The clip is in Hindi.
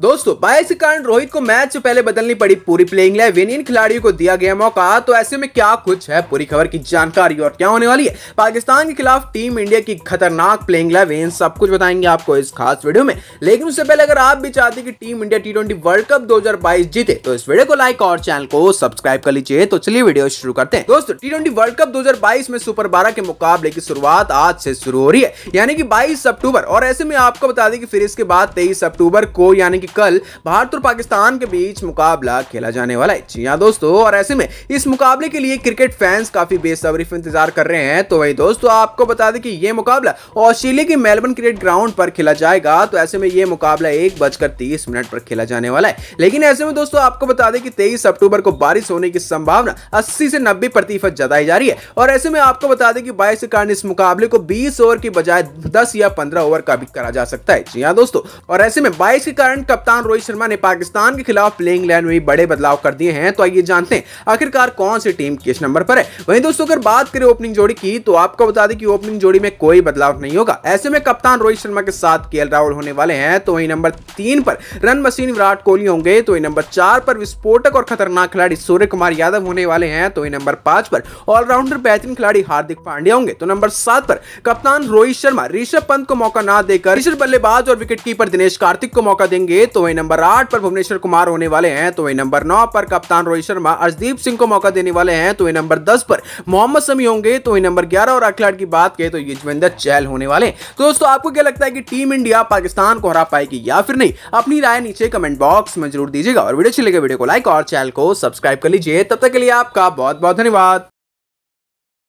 दोस्तों बायस के कारण रोहित को मैच से पहले बदलनी पड़ी पूरी प्लेइंग इलेवन इन खिलाड़ियों को दिया गया मौका तो ऐसे में क्या कुछ है पूरी खबर की जानकारी और क्या होने वाली है पाकिस्तान के खिलाफ टीम इंडिया की खतरनाक प्लेइंग इलेवन सब कुछ बताएंगे आपको इस खास वीडियो में लेकिन उससे पहले अगर आप भी चाहते कि team India T twenty world cup दो जीते तो इस वीडियो को लाइक और चैनल को सब्सक्राइब कर लीजिए तो चलिए वीडियो शुरू करते हैं दोस्तों टी ट्वेंटी वर्ल्ड कप दो में सुपर बारह के मुकाबले की शुरुआत आज से शुरू हो रही है यानी कि बाईस अक्टूबर और ऐसे में आपको बता दें कि फिर इसके बाद तेईस अक्टूबर को यानी कल भारत और पाकिस्तान के बीच मुकाबला खेला जाने वाला है जी हाँ दोस्तों और ऐसे में इस मुकाबले के लिए क्रिकेट फैंस काफी बेसब्री इंतजार कर रहे हैं तो वही दोस्तों आपको बता दें कि यह मुकाबला ऑस्ट्रेलिया के मेलबर्न क्रिकेट ग्राउंड पर खेला जाएगा तो ऐसे में यह मुकाबला एक बजकर तीस मिनट पर खेला जाने वाला है लेकिन ऐसे में दोस्तों आपको बता दें कि तेईस अक्टूबर को बारिश होने की संभावना अस्सी से नब्बे प्रतिशत जताई जा रही है और ऐसे में आपको बता दें कि बाईस कारण इस मुकाबले को बीस ओवर की बजाय दस या पंद्रह ओवर का भी करा जा सकता है जी हाँ दोस्तों और ऐसे में बाईस के कारण कप्तान रोहित शर्मा ने पाकिस्तान के खिलाफ प्लेइंग लाइन में भी बड़े बदलाव कर दिए हैं तो आइए जानते हैं आखिरकार कौन सी टीम किस नंबर पर है वहीं दोस्तों अगर बात करें ओपनिंग जोड़ी की तो आपको बता दें कि ओपनिंग जोड़ी में कोई बदलाव नहीं होगा ऐसे में कप्तान रोहित शर्मा के साथ के राहुल होने वाले हैं तो वही नंबर तीन पर रन मशीन विराट कोहली होंगे तो वहीं नंबर चार पर विस्फोटक और खतरनाक खिलाड़ी सूर्य कुमार यादव होने वाले हैं तो वही नंबर पांच पर ऑलराउंडर बेहतरीन खिलाड़ी हार्दिक पांड्या होंगे तो नंबर सात पर कप्तान रोहित शर्मा ऋषभ पंत को मौका ना देकर ऋषभ बल्लेबाज और विकेट कीपर दिनेश कार्तिक को मौका देंगे तो वही नंबर आठ पर भुवनेश्वर कुमार होने वाले हैं तो वही नंबर नौ पर कप्तान रोहित शर्मा अर्जदीप सिंह को मौका देने वाले हैं तो वही नंबर दस पर मोहम्मद समी होंगे तो वही नंबर ग्यारह और अखिलाड़ की बात करें तो युजवेंद्र चहल होने वाले तो दोस्तों आपको क्या लगता है कि टीम इंडिया पाकिस्तान को हरा पाएगी या फिर नहीं अपनी राय नीचे कमेंट बॉक्स में जरूर दीजिएगा और वीडियो अच्छी लगे वीडियो को लाइक और चैनल को सब्सक्राइब कर लीजिए तब तक के लिए आपका बहुत बहुत धन्यवाद